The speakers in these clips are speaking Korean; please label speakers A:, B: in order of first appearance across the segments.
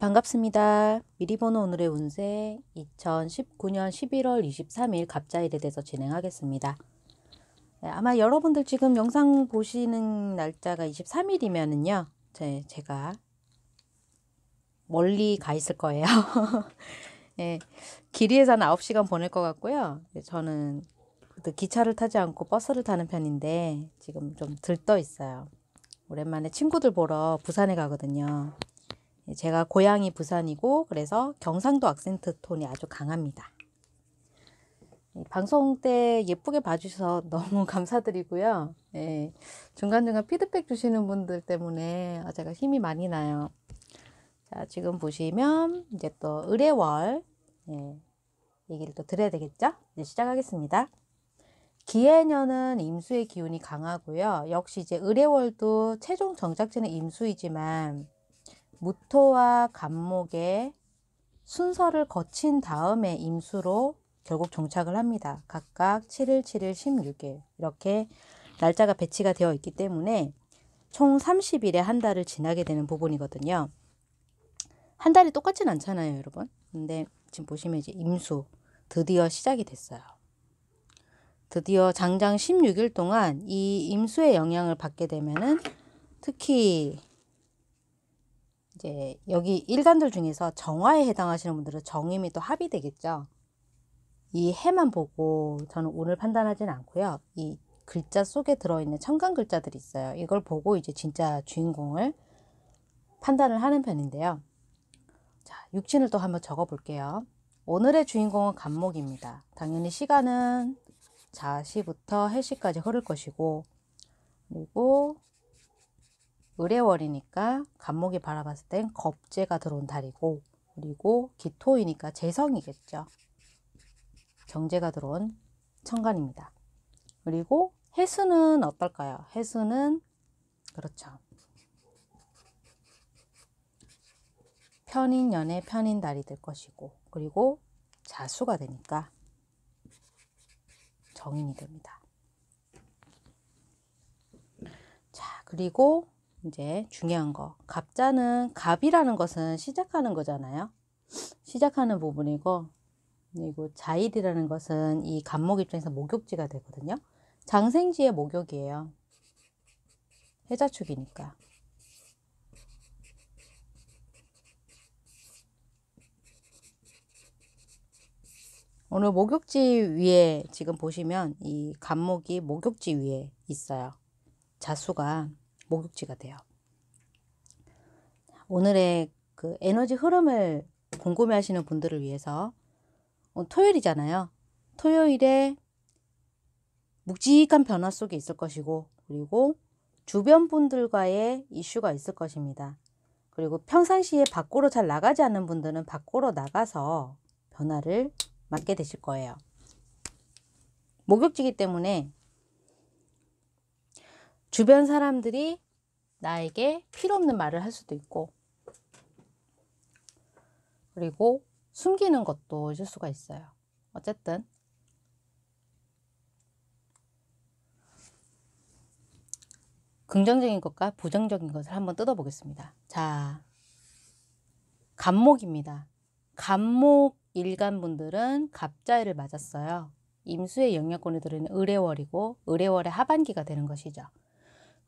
A: 반갑습니다. 미리 보는 오늘의 운세 2019년 11월 23일 갑자일에 대해서 진행하겠습니다. 네, 아마 여러분들 지금 영상 보시는 날짜가 23일이면은요. 제, 제가 멀리 가 있을 거예요. 네, 길이에서는 9시간 보낼 것 같고요. 네, 저는 기차를 타지 않고 버스를 타는 편인데 지금 좀 들떠 있어요. 오랜만에 친구들 보러 부산에 가거든요. 네, 제가 고향이 부산이고 그래서 경상도 악센트 톤이 아주 강합니다. 네, 방송 때 예쁘게 봐주셔서 너무 감사드리고요. 네, 중간중간 피드백 주시는 분들 때문에 제가 힘이 많이 나요. 자, 지금 보시면 이제 또 의뢰월 네, 얘기를 또 드려야 되겠죠? 이제 네, 시작하겠습니다. 기해년은 임수의 기운이 강하고요. 역시 이제 의뢰월도 최종 정착지는 임수이지만 무토와 간목의 순서를 거친 다음에 임수로 결국 정착을 합니다. 각각 7일, 7일, 16일 이렇게 날짜가 배치가 되어 있기 때문에 총 30일에 한 달을 지나게 되는 부분이거든요. 한 달이 똑같진 않잖아요, 여러분. 근데 지금 보시면 이제 임수 드디어 시작이 됐어요. 드디어 장장 16일 동안 이 임수의 영향을 받게 되면은 특히 이제 여기 일간들 중에서 정화에 해당하시는 분들은 정임이 또 합이 되겠죠. 이 해만 보고 저는 오늘 판단하지는 않고요. 이 글자 속에 들어있는 천간 글자들이 있어요. 이걸 보고 이제 진짜 주인공을 판단을 하는 편인데요. 자, 육신을 또 한번 적어 볼게요. 오늘의 주인공은 간목입니다. 당연히 시간은 자시부터 해시까지 흐를 것이고 그리고 의뢰월이니까 감목이 바라봤을 땐 겁재가 들어온 달이고 그리고 기토이니까 재성이겠죠. 경제가 들어온 천간입니다. 그리고 해수는 어떨까요? 해수는 그렇죠. 편인 연의 편인 달이 될 것이고 그리고 자수가 되니까 정인이 됩니다. 자 그리고 이제 중요한 거. 갑자는 갑이라는 것은 시작하는 거잖아요. 시작하는 부분이고 그리고 자일이라는 것은 이 갑목 입장에서 목욕지가 되거든요. 장생지의 목욕이에요. 해자축이니까. 오늘 목욕지 위에 지금 보시면 이 간목이 목욕지 위에 있어요. 자수가 목욕지가 돼요. 오늘의 그 에너지 흐름을 궁금해 하시는 분들을 위해서 어, 토요일이잖아요. 토요일에 묵직한 변화 속에 있을 것이고 그리고 주변 분들과의 이슈가 있을 것입니다. 그리고 평상시에 밖으로 잘 나가지 않는 분들은 밖으로 나가서 변화를 맞게 되실 거예요. 목욕지기 때문에 주변 사람들이 나에게 필요 없는 말을 할 수도 있고 그리고 숨기는 것도 있을 수가 있어요. 어쨌든 긍정적인 것과 부정적인 것을 한번 뜯어보겠습니다. 자, 갑목입니다. 갑목 일간분들은 갑자일을 맞았어요. 임수의 영역권에 들어있는 의뢰월이고 의뢰월의 하반기가 되는 것이죠.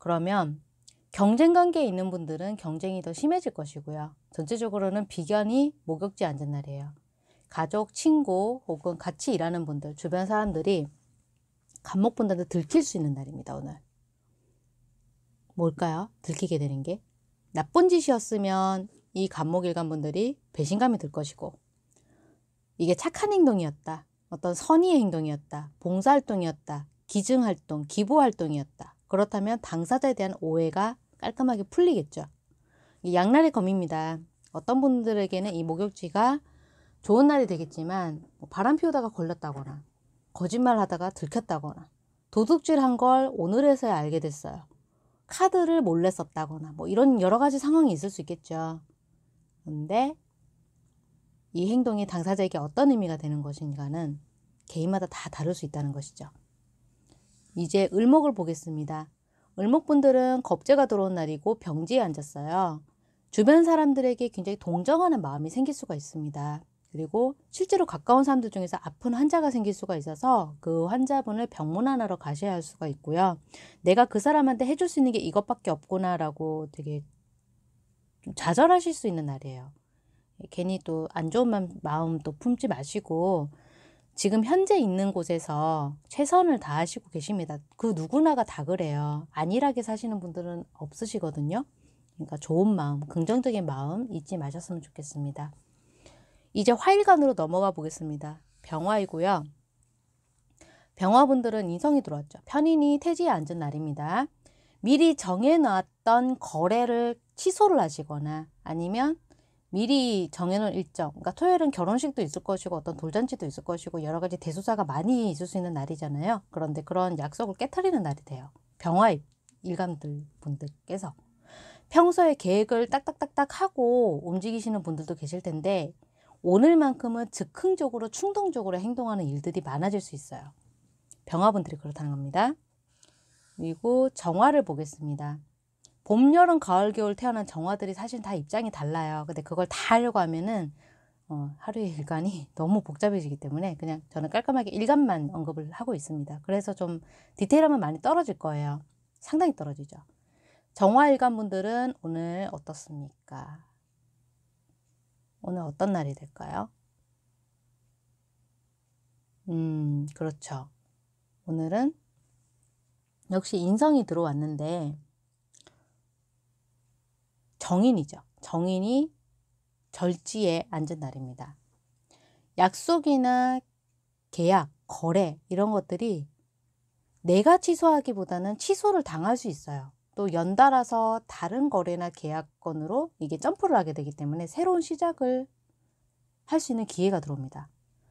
A: 그러면 경쟁 관계에 있는 분들은 경쟁이 더 심해질 것이고요. 전체적으로는 비견이 목욕지 앉은 날이에요. 가족, 친구 혹은 같이 일하는 분들, 주변 사람들이 감목분들한테 들킬 수 있는 날입니다. 오늘. 뭘까요? 들키게 되는 게 나쁜 짓이었으면 이 감목일간 분들이 배신감이 들 것이고 이게 착한 행동이었다. 어떤 선의의 행동이었다. 봉사활동이었다. 기증활동, 기부활동이었다. 그렇다면 당사자에 대한 오해가 깔끔하게 풀리겠죠. 양날의 검입니다. 어떤 분들에게는 이 목욕지가 좋은 날이 되겠지만 뭐 바람 피우다가 걸렸다거나 거짓말 하다가 들켰다거나 도둑질 한 걸 오늘에서야 알게 됐어요. 카드를 몰래 썼다거나 뭐 이런 여러 가지 상황이 있을 수 있겠죠. 근데 이 행동이 당사자에게 어떤 의미가 되는 것인가는 개인마다 다 다를 수 있다는 것이죠. 이제 을목을 보겠습니다. 을목분들은 겁재가 들어온 날이고 병지에 앉았어요. 주변 사람들에게 굉장히 동정하는 마음이 생길 수가 있습니다. 그리고 실제로 가까운 사람들 중에서 아픈 환자가 생길 수가 있어서 그 환자분을 병문안하러 가셔야 할 수가 있고요. 내가 그 사람한테 해줄 수 있는 게 이것밖에 없구나라고 되게 좀 좌절하실 수 있는 날이에요. 괜히 또 안 좋은 마음 도 품지 마시고 지금 현재 있는 곳에서 최선을 다하시고 계십니다. 그 누구나가 다 그래요. 안일하게 사시는 분들은 없으시거든요. 그러니까 좋은 마음, 긍정적인 마음 잊지 마셨으면 좋겠습니다. 이제 화일간으로 넘어가 보겠습니다. 병화이고요. 병화분들은 인성이 들어왔죠. 편인이 태지에 앉은 날입니다. 미리 정해놨던 거래를 취소를 하시거나 아니면 미리 정해놓은 일정, 그러니까 토요일은 결혼식도 있을 것이고 어떤 돌잔치도 있을 것이고 여러 가지 대소사가 많이 있을 수 있는 날이잖아요. 그런데 그런 약속을 깨뜨리는 날이 돼요. 병화일 일감들 분들께서 평소에 계획을 딱딱딱딱 하고 움직이시는 분들도 계실 텐데 오늘만큼은 즉흥적으로 충동적으로 행동하는 일들이 많아질 수 있어요. 병화분들이 그렇다는 겁니다. 그리고 정화를 보겠습니다. 봄, 여름, 가을, 겨울 태어난 정화들이 사실 다 입장이 달라요. 근데 그걸 다 하려고 하면은 어, 하루의 일간이 너무 복잡해지기 때문에 그냥 저는 깔끔하게 일간만 언급을 하고 있습니다. 그래서 좀 디테일하면 많이 떨어질 거예요. 상당히 떨어지죠. 정화 일간 분들은 오늘 어떻습니까? 오늘 어떤 날이 될까요? 음, 그렇죠. 오늘은 역시 인성이 들어왔는데 정인이죠. 정인이 절지에 앉은 날입니다. 약속이나 계약, 거래 이런 것들이 내가 취소하기보다는 취소를 당할 수 있어요. 또 연달아서 다른 거래나 계약건으로 이게 점프를 하게 되기 때문에 새로운 시작을 할 수 있는 기회가 들어옵니다.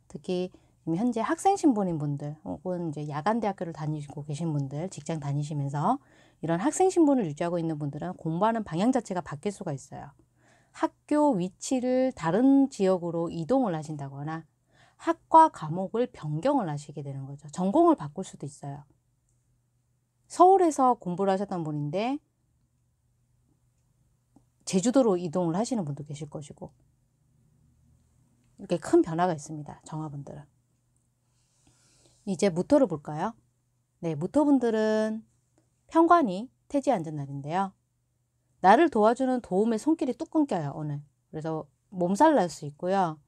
A: 특히 현재 학생 신분인 분들 혹은 이제 야간 대학교를 다니고 계신 분들 직장 다니시면서 이런 학생 신분을 유지하고 있는 분들은 공부하는 방향 자체가 바뀔 수가 있어요. 학교 위치를 다른 지역으로 이동을 하신다거나 학과 과목을 변경을 하시게 되는 거죠. 전공을 바꿀 수도 있어요. 서울에서 공부를 하셨던 분인데 제주도로 이동을 하시는 분도 계실 것이고 이렇게 큰 변화가 있습니다. 정화분들은. 이제 무토를 볼까요? 네, 무토분들은 현관이 태지에 앉은 날인데요. 나를 도와주는 도움의 손길이 뚝 끊겨요, 오늘. 그래서 몸살 날 수 있고요.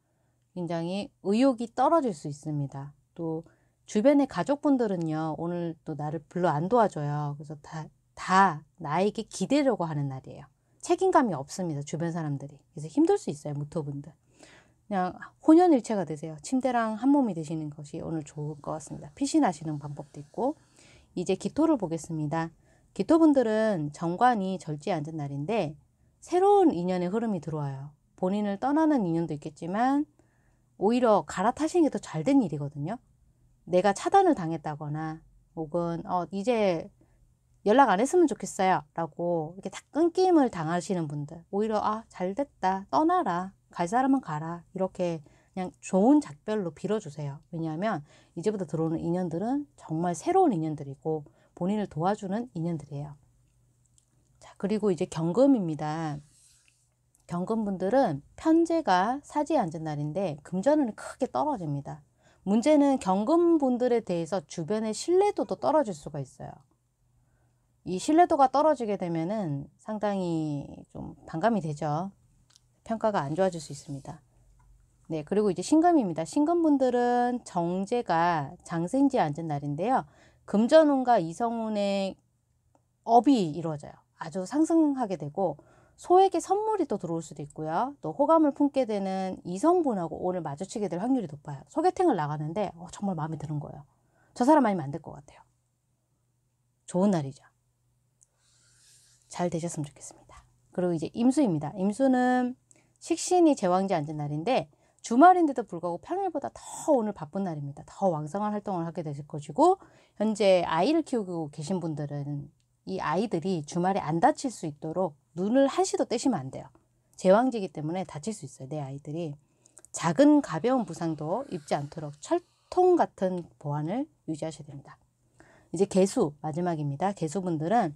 A: 굉장히 의욕이 떨어질 수 있습니다. 또 주변의 가족분들은요, 오늘 또 나를 별로 안 도와줘요. 그래서 다, 다 나에게 기대려고 하는 날이에요. 책임감이 없습니다, 주변 사람들이. 그래서 힘들 수 있어요, 무토분들. 뭐 그냥 혼연일체가 되세요. 침대랑 한 몸이 되시는 것이 오늘 좋을 것 같습니다. 피신하시는 방법도 있고, 이제 기토를 보겠습니다. 기토분들은 정관이 절지에 앉은 날인데 새로운 인연의 흐름이 들어와요. 본인을 떠나는 인연도 있겠지만 오히려 갈아타시는 게 더 잘된 일이거든요. 내가 차단을 당했다거나 혹은 어 이제 연락 안 했으면 좋겠어요 라고 이렇게 다 끊김을 당하시는 분들 오히려 아 잘됐다 떠나라 갈 사람은 가라 이렇게 그냥 좋은 작별로 빌어주세요. 왜냐하면 이제부터 들어오는 인연들은 정말 새로운 인연들이고 본인을 도와주는 인연들이에요. 자, 그리고 이제 경금입니다. 경금분들은 편제가 사지에 앉은 날인데 금전은 크게 떨어집니다. 문제는 경금분들에 대해서 주변의 신뢰도도 떨어질 수가 있어요. 이 신뢰도가 떨어지게 되면 상당히 좀 반감이 되죠. 평가가 안 좋아질 수 있습니다. 네, 그리고 이제 신금입니다. 신금분들은 정제가 장생지 앉은 날인데요. 금전운과 이성운의 업이 이루어져요. 아주 상승하게 되고 소액의 선물이 또 들어올 수도 있고요. 또 호감을 품게 되는 이성분하고 오늘 마주치게 될 확률이 높아요. 소개팅을 나가는데 어, 정말 마음에 드는 거예요. 저 사람 아니면 안 될 것 같아요. 좋은 날이죠. 잘 되셨으면 좋겠습니다. 그리고 이제 임수입니다. 임수는 식신이 제왕지 앉은 날인데 주말인데도 불구하고 평일보다 더 오늘 바쁜 날입니다. 더 왕성한 활동을 하게 되실 것이고 현재 아이를 키우고 계신 분들은 이 아이들이 주말에 안 다칠 수 있도록 눈을 한시도 떼시면 안 돼요. 제왕지기 때문에 다칠 수 있어요. 내 아이들이 작은 가벼운 부상도 입지 않도록 철통 같은 보안을 유지하셔야 됩니다. 이제 개수 마지막입니다. 개수분들은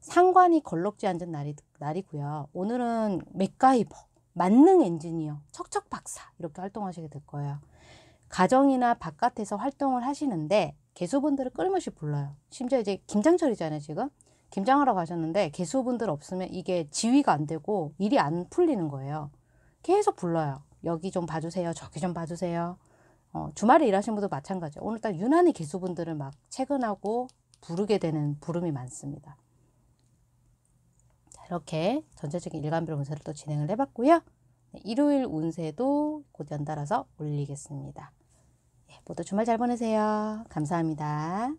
A: 상관이 걸럭지 앉은 날이, 날이고요. 오늘은 맥가이버 만능 엔지니어, 척척 박사 이렇게 활동하시게 될 거예요. 가정이나 바깥에서 활동을 하시는데 개수분들을 끊임없이 불러요. 심지어 이제 김장철이잖아요, 지금. 김장하러 가셨는데 개수분들 없으면 이게 지휘가안 되고 일이 안 풀리는 거예요. 계속 불러요. 여기 좀 봐주세요. 저기 좀 봐주세요. 어, 주말에 일하시는 분도 마찬가지예요. 오늘딱 유난히 개수분들을 막체근하고 부르게 되는 부름이 많습니다. 이렇게 전체적인 일간별 운세를 또 진행을 해봤고요. 네, 일요일 운세도 곧 연달아서 올리겠습니다. 예, 모두 주말 잘 보내세요. 감사합니다.